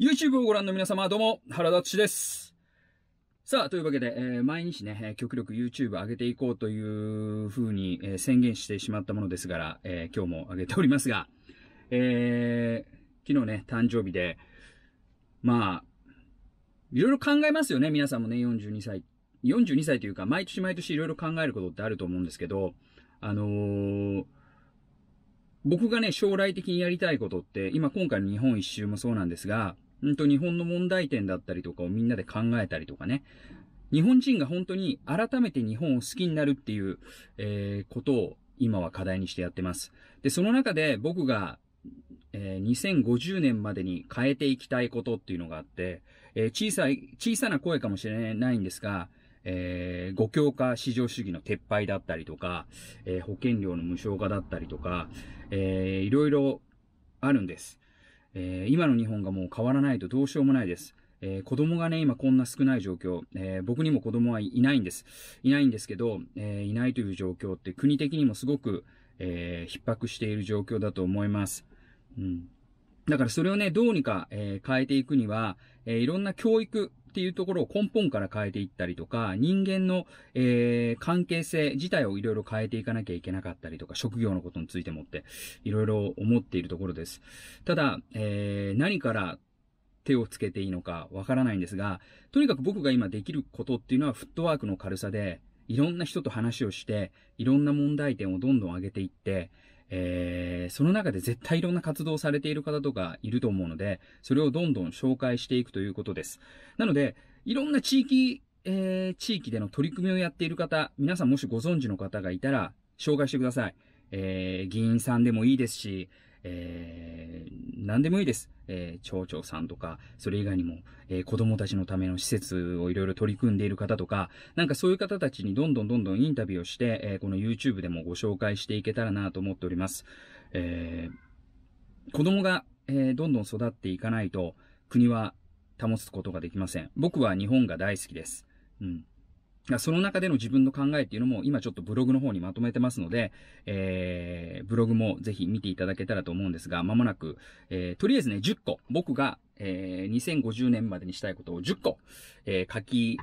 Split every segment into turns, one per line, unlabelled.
YouTube をご覧の皆様、どうも、原田ちです。さあ、というわけで、えー、毎日ね、極力 YouTube 上げていこうというふうに、えー、宣言してしまったものですから、えー、今日も上げておりますが、えー、昨日ね、誕生日で、まあ、いろいろ考えますよね、皆さんもね、42歳。42歳というか、毎年毎年いろいろ考えることってあると思うんですけど、あのー僕がね、将来的にやりたいことって、今今回の日本一周もそうなんですが、うんと日本の問題点だったりとかをみんなで考えたりとかね。日本人が本当に改めて日本を好きになるっていう、えー、ことを今は課題にしてやってます。で、その中で僕が、えー、2050年までに変えていきたいことっていうのがあって、えー、小さい、小さな声かもしれないんですが、えー、五強化市場主義の撤廃だったりとか、えー、保険料の無償化だったりとか、えー、いろいろあるんです。えー、今の日本がもう変わらないとどうしようもないです。えー、子供がね、今こんな少ない状況、えー、僕にも子供はいないんです。いないんですけど、えー、いないという状況って国的にもすごく、えー、逼迫している状況だと思います。うん。だからそれをね、どうにか、え変えていくには、えいろんな教育っていうところを根本から変えていったりとか、人間の、えー、関係性自体をいろいろ変えていかなきゃいけなかったりとか、職業のことについてもって、いろいろ思っているところです。ただ、えー、何から手をつけていいのかわからないんですが、とにかく僕が今できることっていうのはフットワークの軽さで、いろんな人と話をして、いろんな問題点をどんどん上げていって、えー、その中で絶対いろんな活動をされている方とかいると思うので、それをどんどん紹介していくということです。なので、いろんな地域、えー、地域での取り組みをやっている方、皆さんもしご存知の方がいたら、紹介してください。えー、議員さんでもいいですし、えー、何でもいいです。えー、町長さんとか、それ以外にも、えー、子供たちのための施設をいろいろ取り組んでいる方とか、なんかそういう方たちにどんどんどんどんインタビューをして、えー、この YouTube でもご紹介していけたらなと思っております。えー、子供が、えー、どんどん育っていかないと、国は保つことができません。僕は日本が大好きです。うん。その中での自分の考えっていうのも今ちょっとブログの方にまとめてますので、えー、ブログもぜひ見ていただけたらと思うんですが、まもなく、えー、とりあえずね、10個、僕が、えー、2050年までにしたいことを10個、えー、書き、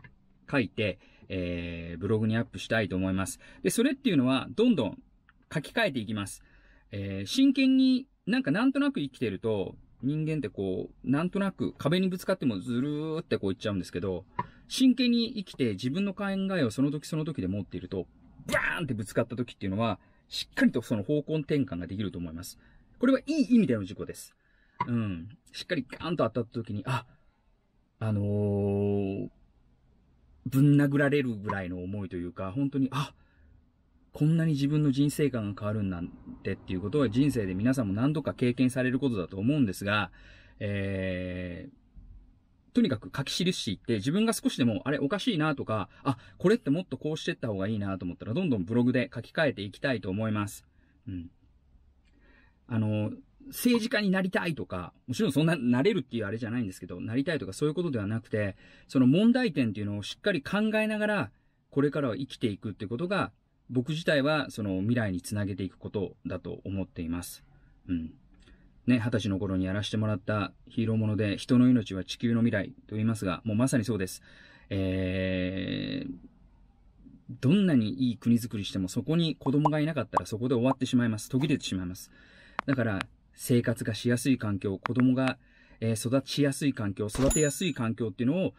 書いて、えー、ブログにアップしたいと思います。で、それっていうのは、どんどん書き換えていきます。えー、真剣になんかなんとなく生きてると、人間ってこう、なんとなく壁にぶつかってもずるーってこういっちゃうんですけど、真剣に生きて自分の考えをその時その時で持っていると、バーンってぶつかった時っていうのは、しっかりとその方向転換ができると思います。これはいい意味での事故です。うん。しっかりガーンと当たった時に、あ、あのー、ぶん殴られるぐらいの思いというか、本当に、あ、こんなに自分の人生観が変わるんなんてっていうことは人生で皆さんも何度か経験されることだと思うんですが、えーとにかく書き記していって、自分が少しでも、あれおかしいなとか、あ、これってもっとこうしてった方がいいなと思ったら、どんどんブログで書き換えていきたいと思います。うん。あの、政治家になりたいとか、もちろんそんな、なれるっていうあれじゃないんですけど、なりたいとかそういうことではなくて、その問題点っていうのをしっかり考えながら、これからは生きていくっていうことが、僕自体はその未来につなげていくことだと思っています。うん。ね、二十歳の頃にやらせてもらったヒーローもので、人の命は地球の未来と言いますが、もうまさにそうです。えー、どんなにいい国づくりしても、そこに子供がいなかったらそこで終わってしまいます。途切れてしまいます。だから、生活がしやすい環境、子供が、え育ちやすい環境、育てやすい環境っていうのを、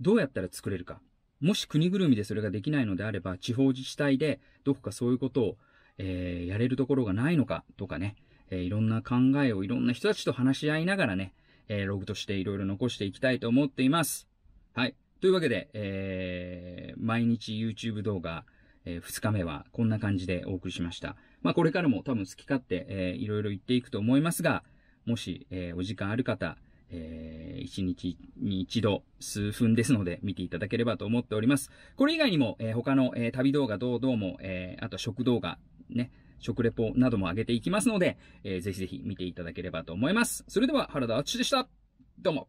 どうやったら作れるか。もし国ぐるみでそれができないのであれば、地方自治体でどこかそういうことを、えー、やれるところがないのかとかね、えいろんな考えをいろんな人たちと話し合いながらね、えログとしていろいろ残していきたいと思っています。はい。というわけで、えー、毎日 YouTube 動画、えー、2日目はこんな感じでお送りしました。まあ、これからも多分好き勝手、えー、いろいろ言っていくと思いますが、もし、えー、お時間ある方、えー、1日に1度数分ですので見ていただければと思っております。これ以外にも、えー、他の、えー、旅動画どうも、えー、あと食動画ね、食レポなども上げていきますので、えー、ぜひぜひ見ていただければと思います。それでは原田敦でした。どうも。